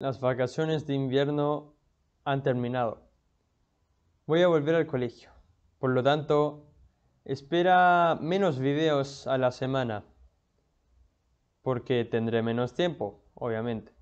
Las vacaciones de invierno han terminado. Voy a volver al colegio. Por lo tanto, espera menos videos a la semana. Porque tendré menos tiempo, obviamente.